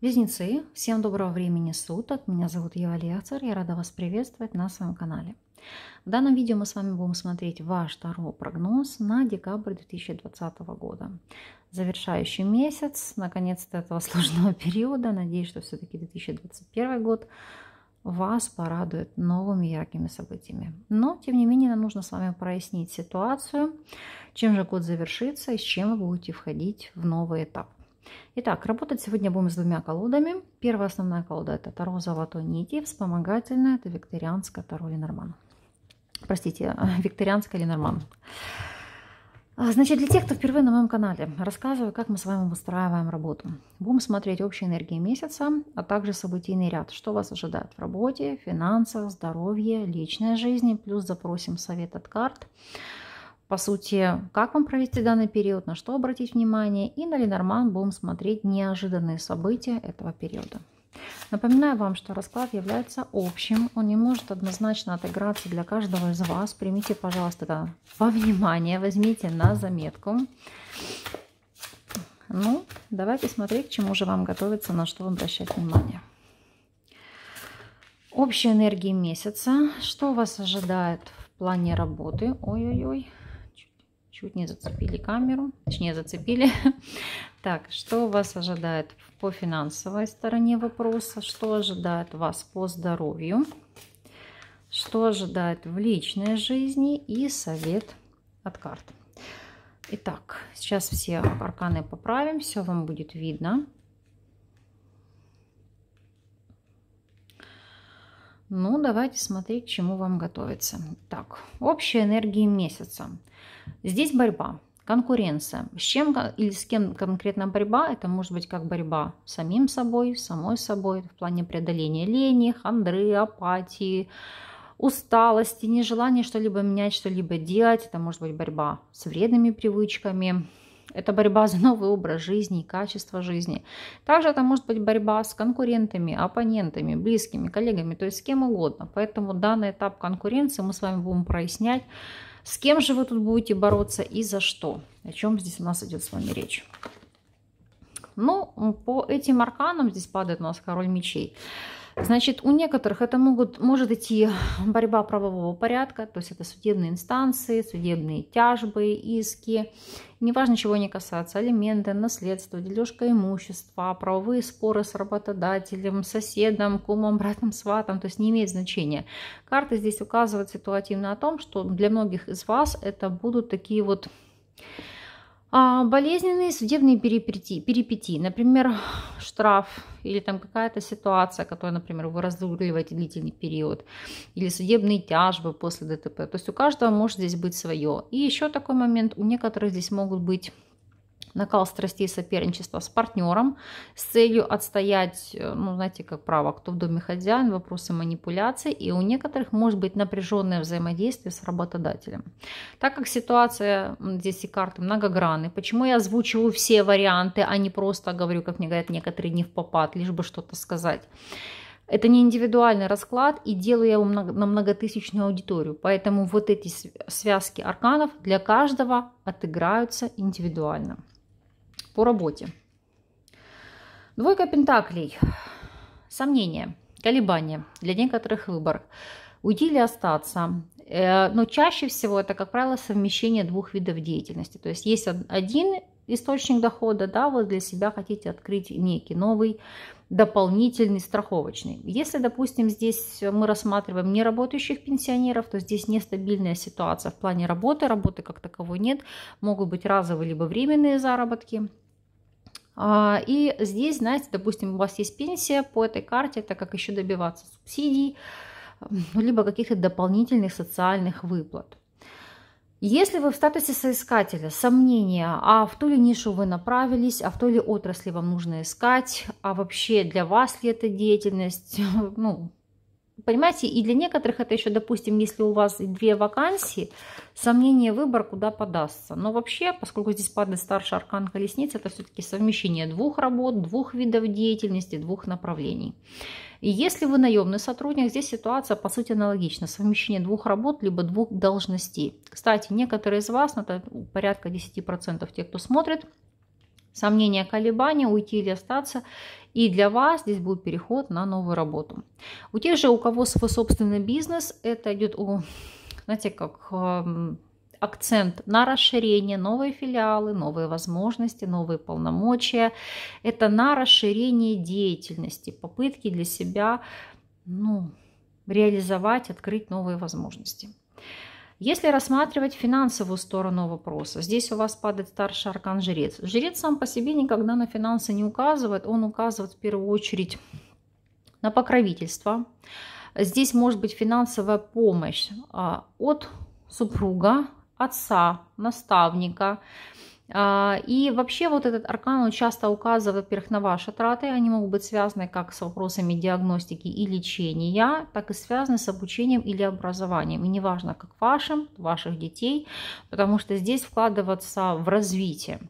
Близнецы, всем доброго времени суток. Меня зовут Ева Лехцер. Я рада вас приветствовать на своем канале. В данном видео мы с вами будем смотреть ваш Таро прогноз на декабрь 2020 года. Завершающий месяц, наконец-то этого сложного периода. Надеюсь, что все-таки 2021 год вас порадует новыми яркими событиями. Но, тем не менее, нам нужно с вами прояснить ситуацию, чем же год завершится и с чем вы будете входить в новый этап. Итак, работать сегодня будем с двумя колодами. Первая основная колода это Таро Золотой Нити, вспомогательная это Викторианская Таро Ленорман. Простите, Викторианская Ленорман. А, значит, для тех, кто впервые на моем канале, рассказываю, как мы с вами выстраиваем работу. Будем смотреть общие энергии месяца, а также событийный ряд, что вас ожидает в работе, финансах, здоровье, личной жизни, плюс запросим совет от карт – по сути, как вам провести данный период, на что обратить внимание. И на Ленорман будем смотреть неожиданные события этого периода. Напоминаю вам, что расклад является общим, он не может однозначно отыграться для каждого из вас. Примите, пожалуйста, это во внимание, возьмите на заметку. Ну, давайте смотреть, к чему же вам готовиться, на что обращать внимание. Общие энергии месяца. Что вас ожидает в плане работы? Ой-ой-ой. Чуть не зацепили камеру, точнее зацепили. Так, что вас ожидает по финансовой стороне вопроса? Что ожидает вас по здоровью? Что ожидает в личной жизни? И совет от карт. Итак, сейчас все арканы поправим, все вам будет видно. Ну, давайте смотреть, к чему вам готовится. Так, общая энергия месяца. Здесь борьба, конкуренция. С чем или с кем конкретно борьба? Это может быть как борьба с самим собой, самой собой, в плане преодоления лени, хандры, апатии, усталости, нежелания что-либо менять, что-либо делать. Это может быть борьба с вредными привычками, это борьба за новый образ жизни и качество жизни. Также это может быть борьба с конкурентами, оппонентами, близкими, коллегами, то есть с кем угодно. Поэтому данный этап конкуренции мы с вами будем прояснять, с кем же вы тут будете бороться и за что. О чем здесь у нас идет с вами речь. Ну, по этим арканам здесь падает у нас король мечей. Значит, у некоторых это могут, может идти борьба правового порядка, то есть это судебные инстанции, судебные тяжбы, иски, неважно чего они касаются, алименты, наследство, дележка имущества, правовые споры с работодателем, соседом, кумом, братом, сватом, то есть не имеет значения. Карты здесь указывают ситуативно о том, что для многих из вас это будут такие вот а, болезненные судебные перипетии, перипетии, например, штраф или там какая-то ситуация, которая, например, вы разруливаете длительный период, или судебные тяжбы после ДТП. То есть у каждого может здесь быть свое. И еще такой момент, у некоторых здесь могут быть накал страстей соперничества с партнером с целью отстоять, э, ну, знаете, как право, кто в доме хозяин, вопросы манипуляций и у некоторых может быть напряженное взаимодействие с работодателем. Так как ситуация, здесь и карты многогранны, почему я озвучиваю все варианты, а не просто говорю, как мне говорят некоторые, не в попад, лишь бы что-то сказать. Это не индивидуальный расклад, и делаю я его на многотысячную аудиторию. Поэтому вот эти связки арканов для каждого отыграются индивидуально по работе. Двойка пентаклей. Сомнения, колебания. Для некоторых выбор. Уйти или остаться. Э, но чаще всего это, как правило, совмещение двух видов деятельности. То есть есть один источник дохода, да, вы для себя хотите открыть некий новый дополнительный страховочный. Если, допустим, здесь мы рассматриваем неработающих пенсионеров, то здесь нестабильная ситуация в плане работы, работы как таковой нет, могут быть разовые либо временные заработки, а, и здесь, знаете, допустим, у вас есть пенсия по этой карте, так как еще добиваться субсидий, либо каких-то дополнительных социальных выплат. Если вы в статусе соискателя, сомнения, а в ту ли нишу вы направились, а в той ли отрасли вам нужно искать, а вообще для вас ли это деятельность, ну, Понимаете, и для некоторых это еще, допустим, если у вас две вакансии, сомнение выбор, куда подастся. Но вообще, поскольку здесь падает старший аркан колесницы, это все-таки совмещение двух работ, двух видов деятельности, двух направлений. И если вы наемный сотрудник, здесь ситуация, по сути, аналогична. Совмещение двух работ, либо двух должностей. Кстати, некоторые из вас, ну, это порядка 10% тех, кто смотрит, сомнения, колебания, уйти или остаться. И для вас здесь будет переход на новую работу. У тех же, у кого свой собственный бизнес, это идет, у, знаете, как эм, акцент на расширение, новые филиалы, новые возможности, новые полномочия. Это на расширение деятельности, попытки для себя ну, реализовать, открыть новые возможности. Если рассматривать финансовую сторону вопроса, здесь у вас падает старший аркан жрец. Жрец сам по себе никогда на финансы не указывает, он указывает в первую очередь на покровительство. Здесь может быть финансовая помощь а, от супруга, отца, наставника, а, и вообще вот этот аркан, он часто указывает, во-первых, на ваши траты. Они могут быть связаны как с вопросами диагностики и лечения, так и связаны с обучением или образованием. И неважно, как вашим, ваших детей, потому что здесь вкладываться в развитие.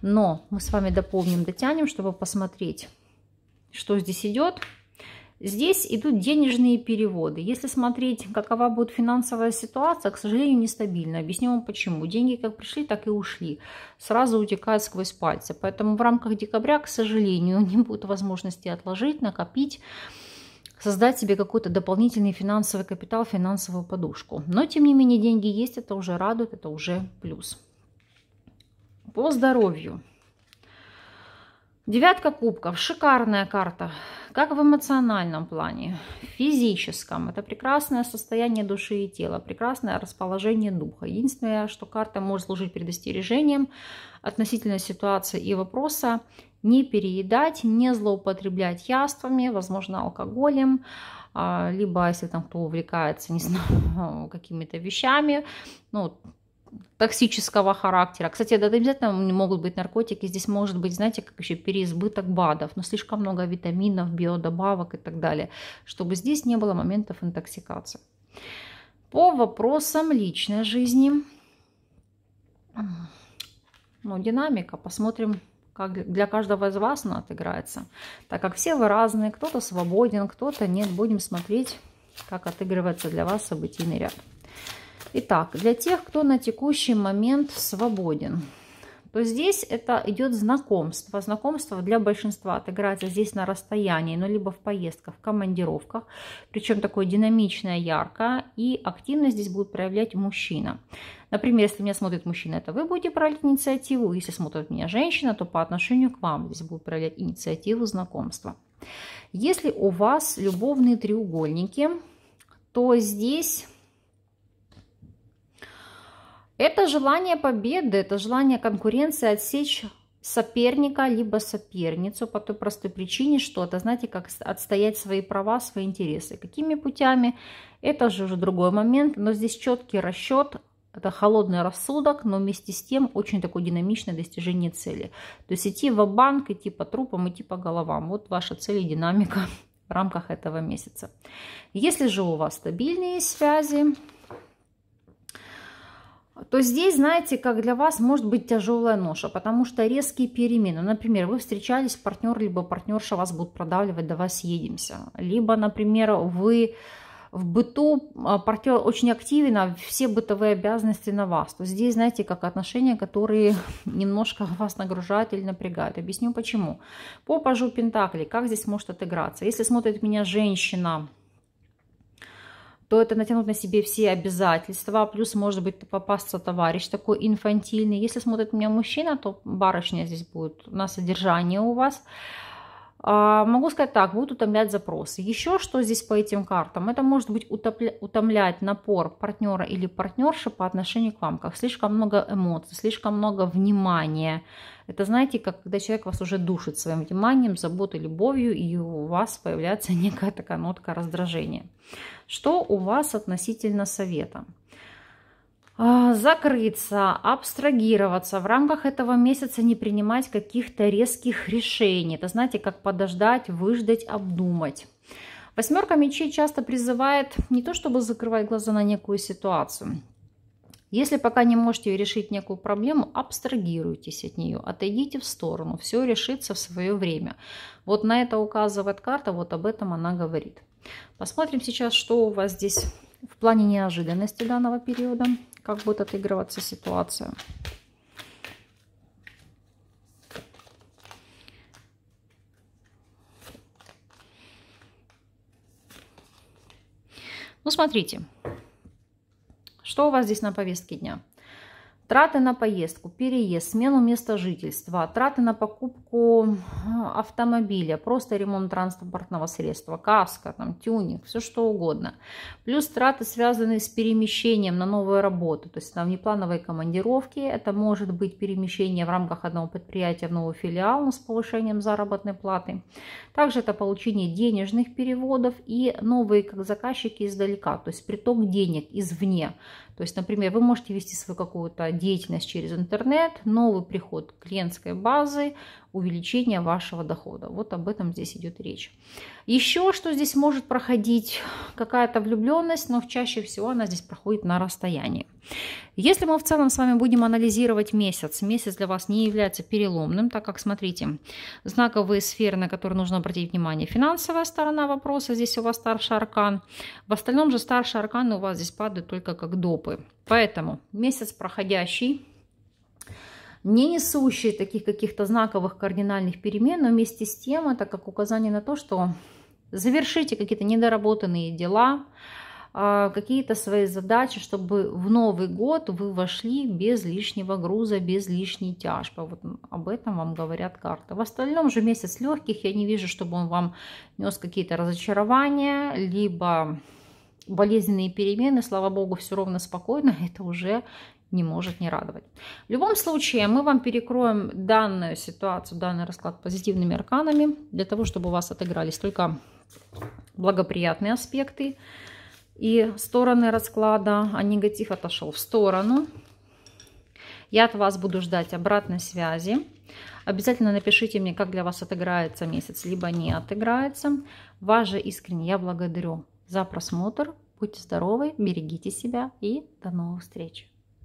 Но мы с вами дополним, дотянем, чтобы посмотреть, что здесь идет. Здесь идут денежные переводы. Если смотреть, какова будет финансовая ситуация, к сожалению, нестабильно. Объясню вам почему. Деньги как пришли, так и ушли. Сразу утекают сквозь пальцы. Поэтому в рамках декабря, к сожалению, не будет возможности отложить, накопить создать себе какой-то дополнительный финансовый капитал, финансовую подушку. Но, тем не менее, деньги есть, это уже радует, это уже плюс. По здоровью. Девятка кубков. Шикарная карта. Как в эмоциональном плане, в физическом. Это прекрасное состояние души и тела, прекрасное расположение духа. Единственное, что карта может служить предостережением относительно ситуации и вопроса, не переедать, не злоупотреблять яствами, возможно, алкоголем, а, либо если там кто увлекается, не знаю, какими-то вещами, ну, токсического характера. Кстати, это обязательно могут быть наркотики. Здесь может быть, знаете, как еще переизбыток БАДов, но слишком много витаминов, биодобавок и так далее, чтобы здесь не было моментов интоксикации. По вопросам личной жизни, ну, динамика, посмотрим, как для каждого из вас она отыграется. Так как все вы разные, кто-то свободен, кто-то нет, будем смотреть, как отыгрывается для вас событийный ряд. Итак, для тех, кто на текущий момент свободен, то здесь это идет знакомство. Знакомство для большинства отыграется здесь на расстоянии, но ну, либо в поездках, в командировках. Причем такое динамичное, яркое. И активно здесь будет проявлять мужчина. Например, если меня смотрит мужчина, это вы будете проявлять инициативу. Если смотрит меня женщина, то по отношению к вам здесь будет проявлять инициативу знакомства. Если у вас любовные треугольники, то здесь это желание победы, это желание конкуренции отсечь соперника, либо соперницу по той простой причине, что это, знаете, как отстоять свои права, свои интересы. Какими путями? Это же уже другой момент, но здесь четкий расчет, это холодный рассудок, но вместе с тем очень такое динамичное достижение цели. То есть идти в банк идти по трупам, идти по головам. Вот ваша цель и динамика в рамках этого месяца. Если же у вас стабильные связи, то здесь, знаете, как для вас может быть тяжелая ноша, потому что резкие перемены. Например, вы встречались, партнер либо партнерша вас будут продавливать, давай съедемся. Либо, например, вы в быту а, партнер очень активен, а все бытовые обязанности на вас. То здесь, знаете, как отношения, которые немножко вас нагружают или напрягают. Объясню почему. По пажу Пентакли, как здесь может отыграться? Если смотрит меня женщина, то это натянуть на себе все обязательства, плюс может быть попасться товарищ такой инфантильный. Если смотрит меня мужчина, то барышня здесь будет на содержание у вас. А, могу сказать так, будут утомлять запросы. Еще что здесь по этим картам? Это может быть утопля- утомлять напор партнера или партнерши по отношению к вам, как слишком много эмоций, слишком много внимания. Это знаете, как когда человек вас уже душит своим вниманием, заботой, любовью, и у вас появляется некая такая нотка раздражения. Что у вас относительно совета? А, закрыться, абстрагироваться, в рамках этого месяца не принимать каких-то резких решений. Это, знаете, как подождать, выждать, обдумать. Восьмерка мечей часто призывает не то, чтобы закрывать глаза на некую ситуацию. Если пока не можете решить некую проблему, абстрагируйтесь от нее, отойдите в сторону, все решится в свое время. Вот на это указывает карта, вот об этом она говорит. Посмотрим сейчас, что у вас здесь в плане неожиданности данного периода как будет отыгрываться ситуация. Ну, смотрите, что у вас здесь на повестке дня? Траты на поездку, переезд, смену места жительства, траты на покупку э, автомобиля, просто ремонт транспортного средства, каска, там, тюнинг, все что угодно. Плюс траты, связанные с перемещением на новую работу, то есть на внеплановые командировки. Это может быть перемещение в рамках одного предприятия в новый филиал, но с повышением заработной платы. Также это получение денежных переводов и новые как заказчики издалека, то есть приток денег извне. То есть, например, вы можете вести свою какую-то деятельность через интернет, новый приход клиентской базы, увеличение вашего дохода. Вот об этом здесь идет речь. Еще что здесь может проходить какая-то влюбленность, но чаще всего она здесь проходит на расстоянии. Если мы в целом с вами будем анализировать месяц, месяц для вас не является переломным, так как, смотрите, знаковые сферы, на которые нужно обратить внимание, финансовая сторона вопроса, здесь у вас старший аркан, в остальном же старший аркан у вас здесь падают только как допы. Поэтому месяц проходящий, не несущий таких каких-то знаковых кардинальных перемен, но вместе с тем это как указание на то, что завершите какие-то недоработанные дела, а, какие-то свои задачи, чтобы в Новый год вы вошли без лишнего груза, без лишней тяжбы. Вот об этом вам говорят карты. В остальном же месяц легких, я не вижу, чтобы он вам нес какие-то разочарования, либо болезненные перемены, слава богу, все ровно спокойно, это уже не может не радовать. В любом случае, мы вам перекроем данную ситуацию, данный расклад позитивными арканами, для того, чтобы у вас отыгрались только благоприятные аспекты и стороны расклада, а негатив отошел в сторону. Я от вас буду ждать обратной связи. Обязательно напишите мне, как для вас отыграется месяц, либо не отыграется. Вас же искренне я благодарю за просмотр. Будьте здоровы, берегите себя и до новых встреч!